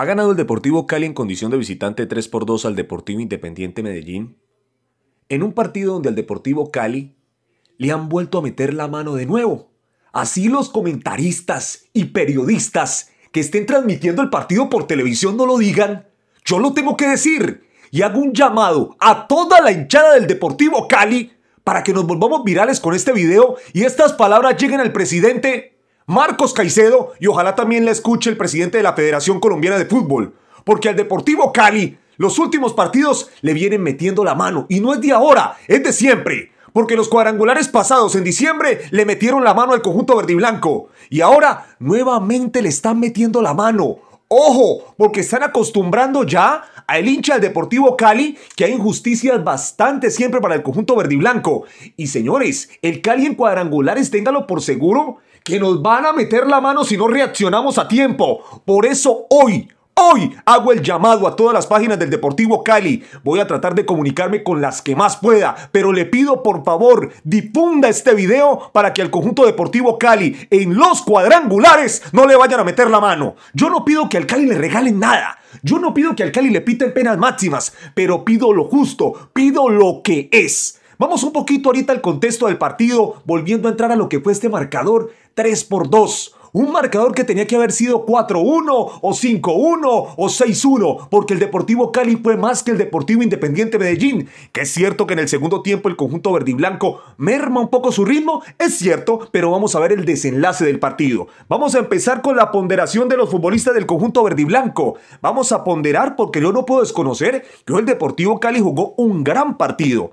Ha ganado el Deportivo Cali en condición de visitante 3 por 2 al Deportivo Independiente Medellín. En un partido donde al Deportivo Cali le han vuelto a meter la mano de nuevo. Así los comentaristas y periodistas que estén transmitiendo el partido por televisión no lo digan, yo lo tengo que decir y hago un llamado a toda la hinchada del Deportivo Cali para que nos volvamos virales con este video y estas palabras lleguen al presidente Marcos Caicedo y ojalá también la escuche el presidente de la Federación Colombiana de Fútbol, porque al Deportivo Cali los últimos partidos le vienen metiendo la mano y no es de ahora, es de siempre. Porque los cuadrangulares pasados en diciembre le metieron la mano al conjunto verdiblanco y blanco. Y ahora nuevamente le están metiendo la mano. Ojo, porque están acostumbrando ya al hincha del Deportivo Cali que hay injusticias bastante siempre para el conjunto verdiblanco y blanco. Y señores, el Cali en cuadrangulares, téngalo por seguro, que nos van a meter la mano si no reaccionamos a tiempo. Por eso hoy, hoy hago el llamado a todas las páginas del Deportivo Cali. Voy a tratar de comunicarme con las que más pueda, pero le pido por favor, difunda este video para que al conjunto Deportivo Cali en los cuadrangulares no le vayan a meter la mano. Yo no pido que al Cali le regalen nada. Yo no pido que al Cali le piten penas máximas, pero pido lo justo, pido lo que es. Vamos un poquito ahorita al contexto del partido, volviendo a entrar a lo que fue este marcador 3 por 2 un marcador que tenía que haber sido 4-1 o 5-1 o 6-1, porque el Deportivo Cali fue más que el Deportivo Independiente Medellín, que es cierto que en el segundo tiempo el conjunto verde blanco merma un poco su ritmo, es cierto, pero vamos a ver el desenlace del partido. Vamos a empezar con la ponderación de los futbolistas del conjunto verde blanco. Vamos a ponderar porque yo no puedo desconocer que el Deportivo Cali jugó un gran partido.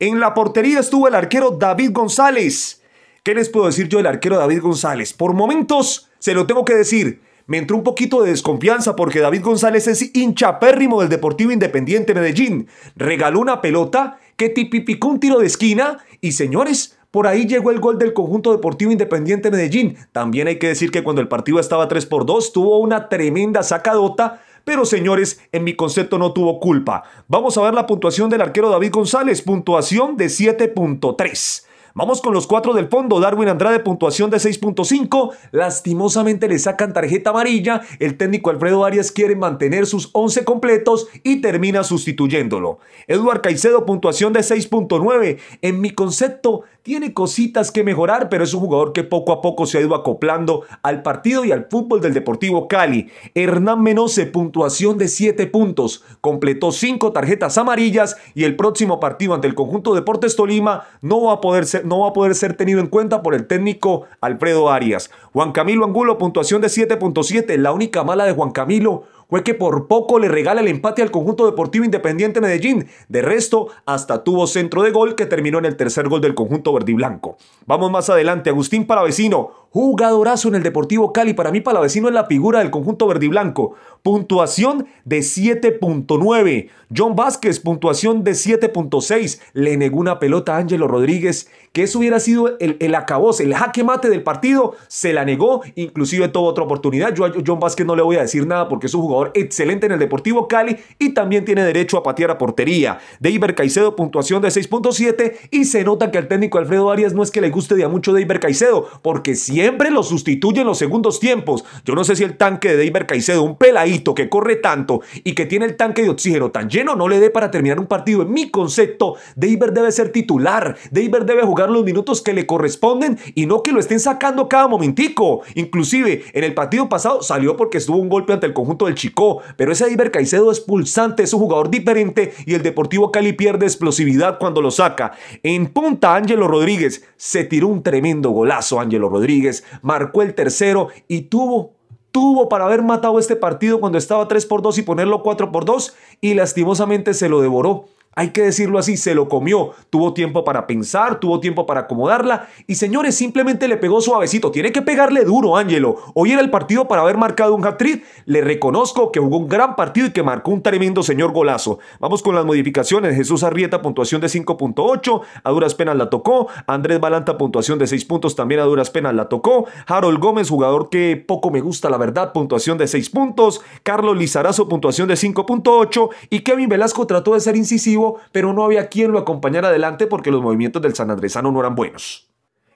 En la portería estuvo el arquero David González. ¿Qué les puedo decir yo del arquero David González? Por momentos, se lo tengo que decir, me entró un poquito de desconfianza porque David González es hinchapérrimo del Deportivo Independiente Medellín. Regaló una pelota que tipipicó un tiro de esquina y señores, por ahí llegó el gol del conjunto Deportivo Independiente Medellín. También hay que decir que cuando el partido estaba 3 por 2 tuvo una tremenda sacadota pero señores, en mi concepto no tuvo culpa. Vamos a ver la puntuación del arquero David González, puntuación de 7.3. Vamos con los cuatro del fondo. Darwin Andrade, puntuación de 6.5. Lastimosamente le sacan tarjeta amarilla. El técnico Alfredo Arias quiere mantener sus 11 completos y termina sustituyéndolo. Eduard Caicedo, puntuación de 6.9. En mi concepto, tiene cositas que mejorar, pero es un jugador que poco a poco se ha ido acoplando al partido y al fútbol del Deportivo Cali. Hernán Menose, puntuación de 7 puntos. Completó 5 tarjetas amarillas y el próximo partido ante el conjunto Deportes Tolima no va a poder ser no va a poder ser tenido en cuenta por el técnico Alfredo Arias. Juan Camilo Angulo, puntuación de 7.7. La única mala de Juan Camilo fue que por poco le regala el empate al conjunto deportivo Independiente Medellín. De resto, hasta tuvo centro de gol que terminó en el tercer gol del conjunto verdiblanco. Vamos más adelante. Agustín Paravecino, Jugadorazo en el Deportivo Cali. Para mí, Palavecino es la figura del conjunto verde y blanco. Puntuación de 7.9. John Vázquez, puntuación de 7.6. Le negó una pelota a Ángelo Rodríguez, que eso hubiera sido el, el acabose, el jaque mate del partido. Se la negó, inclusive tuvo otra oportunidad. Yo a John Vázquez no le voy a decir nada porque es un jugador excelente en el Deportivo Cali y también tiene derecho a patear a portería. Deiber Caicedo, puntuación de 6.7. Y se nota que al técnico Alfredo Arias no es que le guste de mucho Deiber Caicedo, porque si siempre lo sustituye en los segundos tiempos. Yo no sé si el tanque de David Caicedo, un peladito que corre tanto y que tiene el tanque de oxígeno tan lleno, no le dé para terminar un partido. En mi concepto, David debe ser titular. David debe jugar los minutos que le corresponden y no que lo estén sacando cada momentico. Inclusive, en el partido pasado salió porque estuvo un golpe ante el conjunto del Chico, pero ese David Caicedo es pulsante, es un jugador diferente y el Deportivo Cali pierde explosividad cuando lo saca. En punta, Ángelo Rodríguez se tiró un tremendo golazo, Ángelo Rodríguez marcó el tercero y tuvo, tuvo para haber matado este partido cuando estaba 3 por 2 y ponerlo 4 por 2 y lastimosamente se lo devoró. Hay que decirlo así, se lo comió, tuvo tiempo para pensar, tuvo tiempo para acomodarla y señores, simplemente le pegó suavecito. Tiene que pegarle duro, Ángelo. Hoy era el partido para haber marcado un hat-trick. Le reconozco que jugó un gran partido y que marcó un tremendo señor golazo. Vamos con las modificaciones. Jesús Arrieta, puntuación de 5.8, a duras penas la tocó. Andrés Balanta, puntuación de 6 puntos, también a duras penas la tocó. Harold Gómez, jugador que poco me gusta, la verdad, puntuación de 6 puntos. Carlos Lizarazo, puntuación de 5.8 y Kevin Velasco trató de ser incisivo pero no había quien lo acompañara adelante porque los movimientos del San Andresano no eran buenos.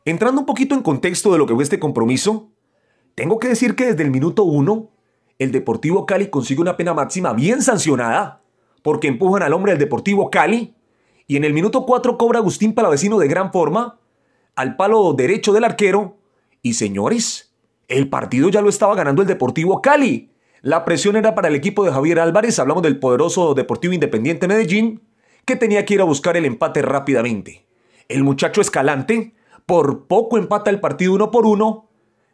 Entrando un poquito en contexto de lo que fue este compromiso, tengo que decir que desde el minuto 1, el Deportivo Cali consigue una pena máxima bien sancionada, porque empujan al hombre del Deportivo Cali, y en el minuto 4 cobra Agustín Palavecino de gran forma, al palo derecho del arquero, y señores, el partido ya lo estaba ganando el Deportivo Cali. La presión era para el equipo de Javier Álvarez, hablamos del poderoso Deportivo Independiente Medellín, que tenía que ir a buscar el empate rápidamente. El muchacho Escalante por poco empata el partido uno por uno.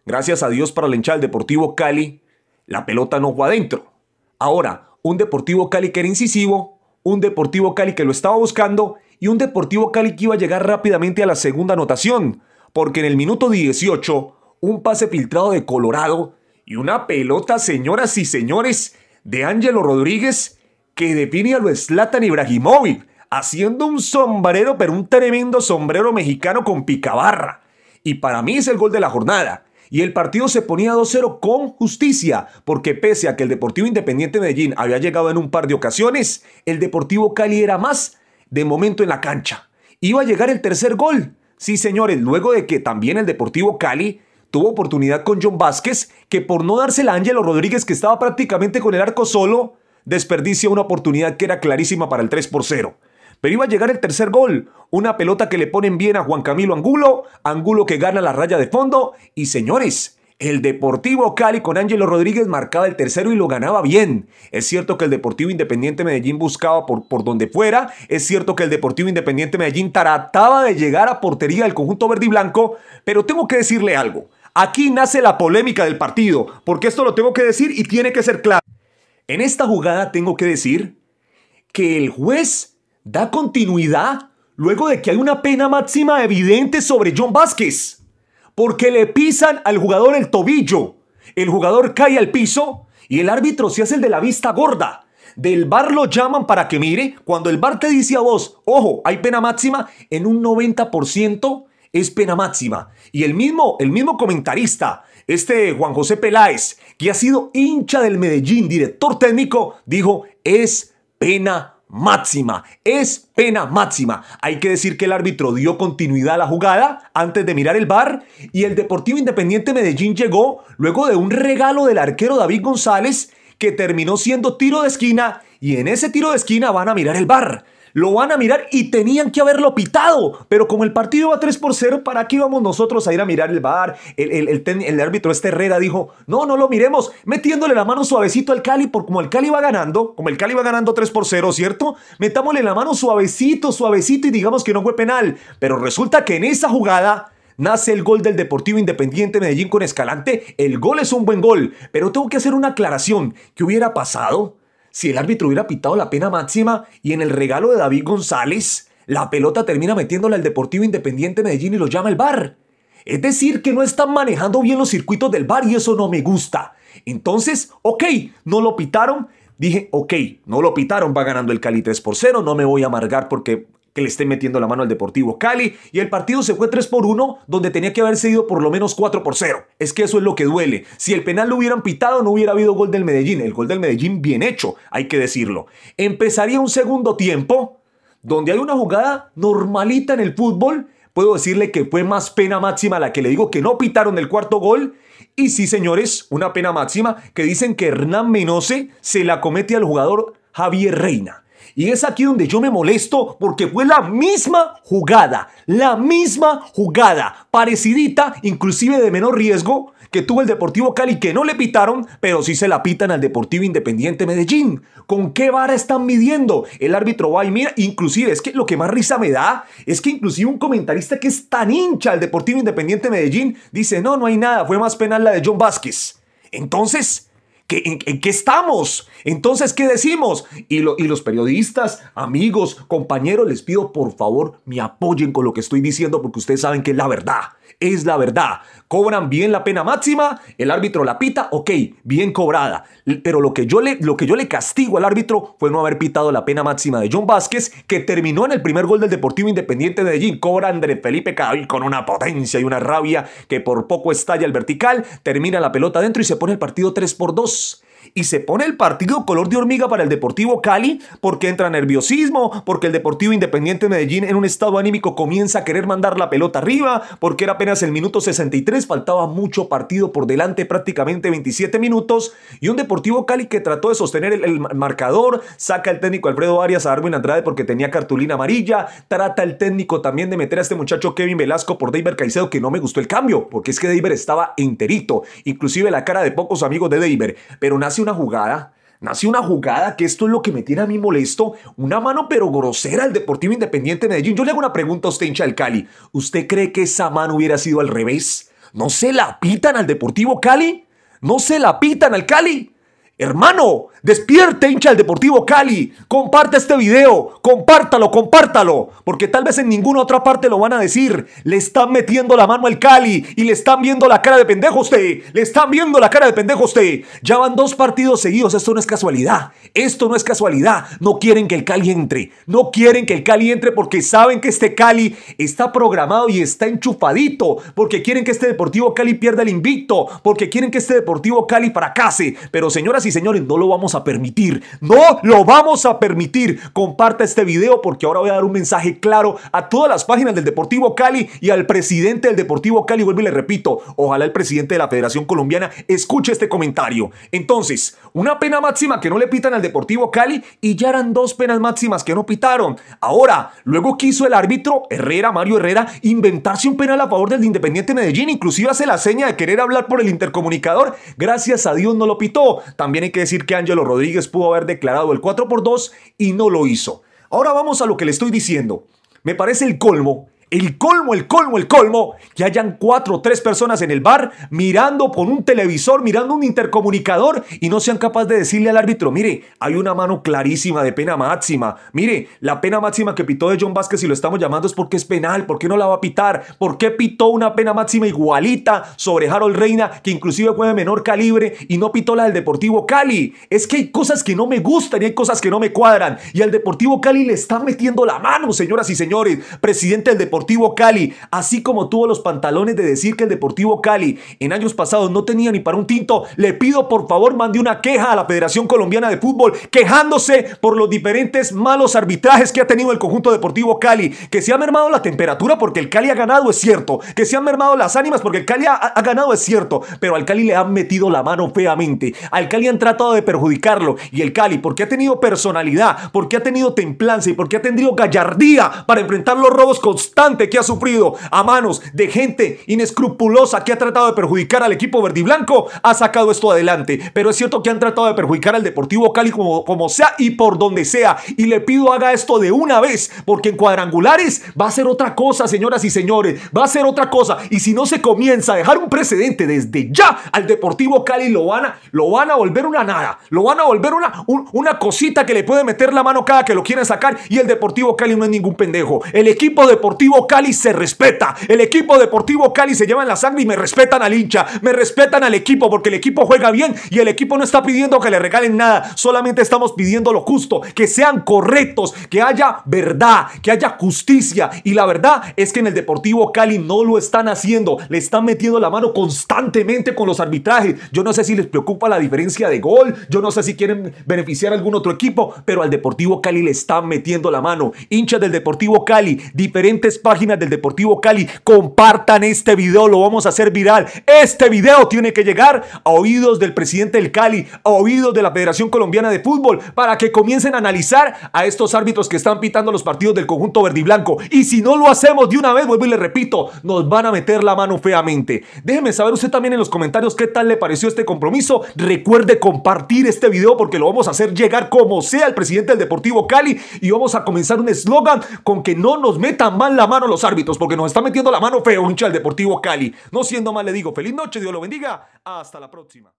Gracias a Dios para la hinchada Deportivo Cali, la pelota no fue adentro. Ahora, un Deportivo Cali que era incisivo, un Deportivo Cali que lo estaba buscando y un Deportivo Cali que iba a llegar rápidamente a la segunda anotación, porque en el minuto 18, un pase filtrado de Colorado y una pelota, señoras y señores, de Ángelo Rodríguez que define a lo Zlatan Ibrahimovic, haciendo un sombrero, pero un tremendo sombrero mexicano con picabarra. Y para mí es el gol de la jornada. Y el partido se ponía 2-0 con justicia, porque pese a que el Deportivo Independiente Medellín había llegado en un par de ocasiones, el Deportivo Cali era más de momento en la cancha. Iba a llegar el tercer gol. Sí, señores, luego de que también el Deportivo Cali tuvo oportunidad con John Vázquez, que por no dársela a Ángelo Rodríguez, que estaba prácticamente con el arco solo, desperdicia una oportunidad que era clarísima para el 3 por 0. Pero iba a llegar el tercer gol, una pelota que le ponen bien a Juan Camilo Angulo, Angulo que gana la raya de fondo y señores, el Deportivo Cali con Ángelo Rodríguez marcaba el tercero y lo ganaba bien. Es cierto que el Deportivo Independiente Medellín buscaba por, por donde fuera. Es cierto que el Deportivo Independiente Medellín trataba de llegar a portería del conjunto verde y blanco. Pero tengo que decirle algo. Aquí nace la polémica del partido, porque esto lo tengo que decir y tiene que ser claro. En esta jugada tengo que decir que el juez da continuidad luego de que hay una pena máxima evidente sobre John Vázquez. Porque le pisan al jugador el tobillo. El jugador cae al piso y el árbitro se hace el de la vista gorda. Del bar lo llaman para que mire. Cuando el bar te dice a vos, ojo, hay pena máxima, en un 90% es pena máxima. Y el mismo, el mismo comentarista este Juan José Peláez, que ha sido hincha del Medellín, director técnico, dijo, es pena máxima, es pena máxima. Hay que decir que el árbitro dio continuidad a la jugada antes de mirar el bar y el Deportivo Independiente Medellín llegó luego de un regalo del arquero David González que terminó siendo tiro de esquina y en ese tiro de esquina van a mirar el bar. Lo van a mirar y tenían que haberlo pitado. Pero como el partido va 3 por 0, ¿para qué íbamos nosotros a ir a mirar el bar? El, árbitro este Herrera dijo, no, no lo miremos, metiéndole la mano suavecito al Cali, por como el Cali va ganando, como el Cali va ganando 3 por 0, ¿cierto? Metámosle la mano suavecito, suavecito y digamos que no fue penal. Pero resulta que en esa jugada nace el gol del Deportivo Independiente Medellín con Escalante. El gol es un buen gol, pero tengo que hacer una aclaración. ¿Qué hubiera pasado? si el árbitro hubiera pitado la pena máxima y en el regalo de David González, la pelota termina metiéndola al Deportivo Independiente Medellín y lo llama el VAR. Es decir, que no están manejando bien los circuitos del Bar y eso no me gusta. Entonces, ok, no lo pitaron. Dije, ok, no lo pitaron, va ganando el Cali 3 por 0, no me voy a amargar porque que le esté metiendo la mano al Deportivo Cali. Y el partido se fue 3 por 1, donde tenía que haber ido por lo menos 4 por 0. Es que eso es lo que duele. Si el penal lo hubieran pitado, no hubiera habido gol del Medellín. El gol del Medellín bien hecho, hay que decirlo. Empezaría un segundo tiempo, donde hay una jugada normalita en el fútbol. Puedo decirle que fue más pena máxima la que le digo que no pitaron el cuarto gol y sí, señores, una pena máxima que dicen que Hernán Menose se la comete al jugador Javier Reina. Y es aquí donde yo me molesto porque fue la misma jugada, la misma jugada, parecidita, inclusive de menor riesgo, que tuvo el Deportivo Cali, que no le pitaron, pero sí se la pitan al Deportivo Independiente Medellín. ¿Con qué vara están midiendo? El árbitro va y mira, inclusive, es que lo que más risa me da es que inclusive un comentarista que es tan hincha al Deportivo Independiente Medellín dice, no, no hay nada, fue más penal la de John Vázquez. Entonces, en, qué estamos? Entonces, ¿qué decimos? Y, los periodistas, amigos, compañeros, les pido por favor me apoyen con lo que estoy diciendo porque ustedes saben que es la verdad. Es la verdad. Cobran bien la pena máxima, el árbitro la pita, ok, bien cobrada. Pero lo que yo le, lo que yo le castigo al árbitro fue no haber pitado la pena máxima de John Vázquez, que terminó en el primer gol del Deportivo Independiente de Medellín. Cobra André Felipe Cadavid con una potencia y una rabia que por poco estalla el vertical, termina la pelota adentro y se pone el partido 3 por 2 Deus y se pone el partido color de hormiga para el Deportivo Cali porque entra nerviosismo, porque el Deportivo Independiente Medellín en un estado anímico comienza a querer mandar la pelota arriba, porque era apenas el minuto 63, faltaba mucho partido por delante, prácticamente 27 minutos, y un Deportivo Cali que trató de sostener el, marcador, saca el técnico Alfredo Arias a Darwin Andrade porque tenía cartulina amarilla, trata el técnico también de meter a este muchacho Kevin Velasco por David Caicedo que no me gustó el cambio, porque es que David estaba enterito, inclusive la cara de pocos amigos de David, pero nace una jugada, nace una jugada que esto es lo que me tiene a mí molesto, una mano pero grosera al Deportivo Independiente de Medellín. Yo le hago una pregunta a usted, hincha del Cali. ¿Usted cree que esa mano hubiera sido al revés? ¿No se la pitan al Deportivo Cali? ¿No se la pitan al Cali? Hermano, despierte hincha del Deportivo Cali, comparte este video, compártalo, compártalo, porque tal vez en ninguna otra parte lo van a decir. Le están metiendo la mano al Cali y le están viendo la cara de pendejo usted, le están viendo la cara de pendejo usted. Ya van dos partidos seguidos, esto no es casualidad, esto no es casualidad. No quieren que el Cali entre, no quieren que el Cali entre porque saben que este Cali está programado y está enchufadito, porque quieren que este Deportivo Cali pierda el invicto, porque quieren que este Deportivo Cali fracase. Pero señoras y señores, no lo vamos a permitir. No lo vamos a permitir. Comparta este video porque ahora voy a dar un mensaje claro a todas las páginas del Deportivo Cali y al presidente del Deportivo Cali. Vuelvo y le repito, ojalá el presidente de la Federación Colombiana escuche este comentario. Entonces, una pena máxima que no le pitan al Deportivo Cali y ya eran dos penas máximas que no pitaron. Ahora, luego quiso el árbitro Herrera, Mario Herrera, inventarse un penal a favor del Independiente Medellín. Inclusive hace la seña de querer hablar por el intercomunicador. Gracias a Dios no lo pitó. También también hay que decir que Ángelo Rodríguez pudo haber declarado el 4 x 2 y no lo hizo. Ahora vamos a lo que le estoy diciendo. Me parece el colmo el colmo, el colmo, el colmo, que hayan cuatro o tres personas en el bar mirando por un televisor, mirando un intercomunicador y no sean capaces de decirle al árbitro, mire, hay una mano clarísima de pena máxima, mire, la pena máxima que pitó de John Vázquez si lo estamos llamando es porque es penal, porque no la va a pitar? porque pitó una pena máxima igualita sobre Harold Reina, que inclusive fue de menor calibre y no pitó la del Deportivo Cali? Es que hay cosas que no me gustan y hay cosas que no me cuadran y al Deportivo Cali le está metiendo la mano, señoras y señores, presidente del Deportivo Deportivo Cali, así como tuvo los pantalones de decir que el Deportivo Cali en años pasados no tenía ni para un tinto, le pido por favor mande una queja a la Federación Colombiana de Fútbol quejándose por los diferentes malos arbitrajes que ha tenido el conjunto Deportivo Cali, que se ha mermado la temperatura porque el Cali ha ganado, es cierto, que se han mermado las ánimas porque el Cali ha, ganado, es cierto, pero al Cali le han metido la mano feamente, al Cali han tratado de perjudicarlo y el Cali, porque ha tenido personalidad, porque ha tenido templanza y porque ha tenido gallardía para enfrentar los robos constantes, que ha sufrido a manos de gente inescrupulosa que ha tratado de perjudicar al equipo verdiblanco ha sacado esto adelante. Pero es cierto que han tratado de perjudicar al Deportivo Cali como, sea y por donde sea. Y le pido haga esto de una vez, porque en cuadrangulares va a ser otra cosa, señoras y señores. Va a ser otra cosa. Y si no se comienza a dejar un precedente desde ya al Deportivo Cali, lo van a, lo van a volver una nada. Lo van a volver una, una cosita que le puede meter la mano cada que lo quieran sacar. Y el Deportivo Cali no es ningún pendejo. El equipo deportivo Cali se respeta. El equipo Deportivo Cali se lleva en la sangre y me respetan al hincha, me respetan al equipo porque el equipo juega bien y el equipo no está pidiendo que le regalen nada. Solamente estamos pidiendo lo justo, que sean correctos, que haya verdad, que haya justicia. Y la verdad es que en el Deportivo Cali no lo están haciendo. Le están metiendo la mano constantemente con los arbitrajes. Yo no sé si les preocupa la diferencia de gol. Yo no sé si quieren beneficiar a algún otro equipo, pero al Deportivo Cali le están metiendo la mano. Hinchas del Deportivo Cali, diferentes páginas del Deportivo Cali. Compartan este video, lo vamos a hacer viral. Este video tiene que llegar a oídos del presidente del Cali, a oídos de la Federación Colombiana de Fútbol, para que comiencen a analizar a estos árbitros que están pitando los partidos del conjunto verde y blanco. Y si no lo hacemos de una vez, vuelvo y le repito, nos van a meter la mano feamente. Déjeme saber usted también en los comentarios qué tal le pareció este compromiso. Recuerde compartir este video porque lo vamos a hacer llegar como sea al presidente del Deportivo Cali y vamos a comenzar un eslogan con que no nos metan mal la mano mano los árbitros porque nos está metiendo la mano feo un el Deportivo Cali. No siendo más, le digo, feliz noche, Dios lo bendiga. Hasta la próxima.